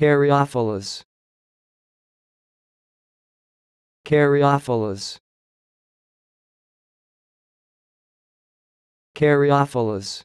Caryophyllus Caryophyllus Caryophyllus